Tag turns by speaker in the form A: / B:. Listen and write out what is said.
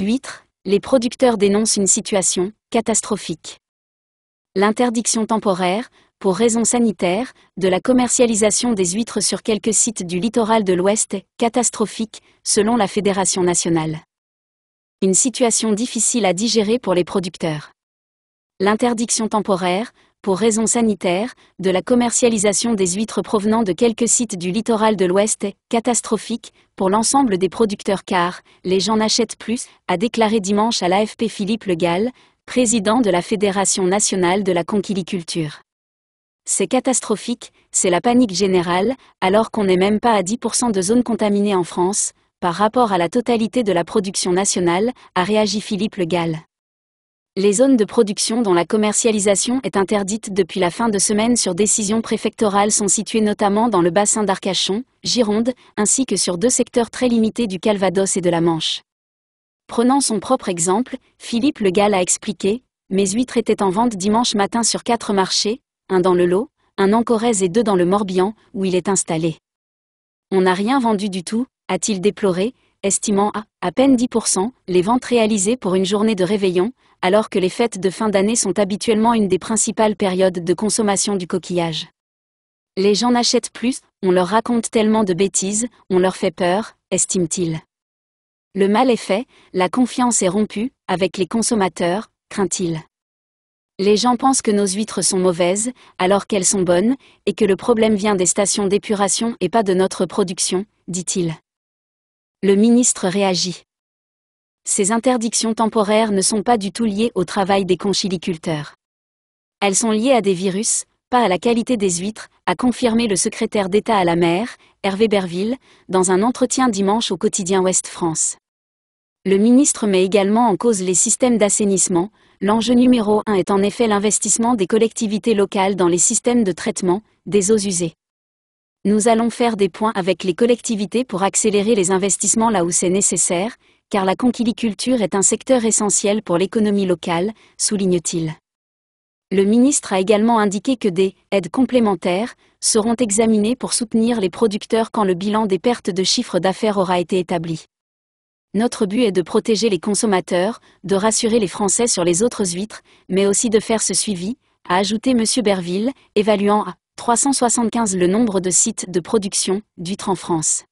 A: huîtres, les producteurs dénoncent une situation catastrophique. L'interdiction temporaire, pour raisons sanitaires, de la commercialisation des huîtres sur quelques sites du littoral de l'Ouest est catastrophique, selon la Fédération nationale. Une situation difficile à digérer pour les producteurs. L'interdiction temporaire, pour raisons sanitaires, de la commercialisation des huîtres provenant de quelques sites du littoral de l'Ouest est catastrophique pour l'ensemble des producteurs car les gens n'achètent plus, a déclaré dimanche à l'AFP Philippe Le Gall, président de la Fédération nationale de la conquiliculture. C'est catastrophique, c'est la panique générale, alors qu'on n'est même pas à 10% de zones contaminées en France, par rapport à la totalité de la production nationale, a réagi Philippe Le Gall les zones de production dont la commercialisation est interdite depuis la fin de semaine sur décision préfectorale sont situées notamment dans le bassin d'Arcachon, Gironde, ainsi que sur deux secteurs très limités du Calvados et de la Manche. Prenant son propre exemple, Philippe Le Gall a expliqué Mes huîtres étaient en vente dimanche matin sur quatre marchés, un dans le Lot, un en Corrèze et deux dans le Morbihan, où il est installé. On n'a rien vendu du tout, a-t-il déploré, estimant à à peine 10% les ventes réalisées pour une journée de réveillon, alors que les fêtes de fin d'année sont habituellement une des principales périodes de consommation du coquillage. Les gens n'achètent plus, on leur raconte tellement de bêtises, on leur fait peur, estime-t-il. Le mal est fait, la confiance est rompue, avec les consommateurs, craint-il. Les gens pensent que nos huîtres sont mauvaises, alors qu'elles sont bonnes, et que le problème vient des stations d'épuration et pas de notre production, dit-il. Le ministre réagit. Ces interdictions temporaires ne sont pas du tout liées au travail des conchiliculteurs. Elles sont liées à des virus, pas à la qualité des huîtres, a confirmé le secrétaire d'État à la mer, Hervé Berville, dans un entretien dimanche au quotidien Ouest France. Le ministre met également en cause les systèmes d'assainissement. L'enjeu numéro un est en effet l'investissement des collectivités locales dans les systèmes de traitement des eaux usées. Nous allons faire des points avec les collectivités pour accélérer les investissements là où c'est nécessaire, car la conquiliculture est un secteur essentiel pour l'économie locale, souligne-t-il. Le ministre a également indiqué que des aides complémentaires seront examinées pour soutenir les producteurs quand le bilan des pertes de chiffre d'affaires aura été établi. Notre but est de protéger les consommateurs, de rassurer les Français sur les autres huîtres, mais aussi de faire ce suivi, a ajouté M. Berville, évaluant à 375 le nombre de sites de production d'huîtres en France.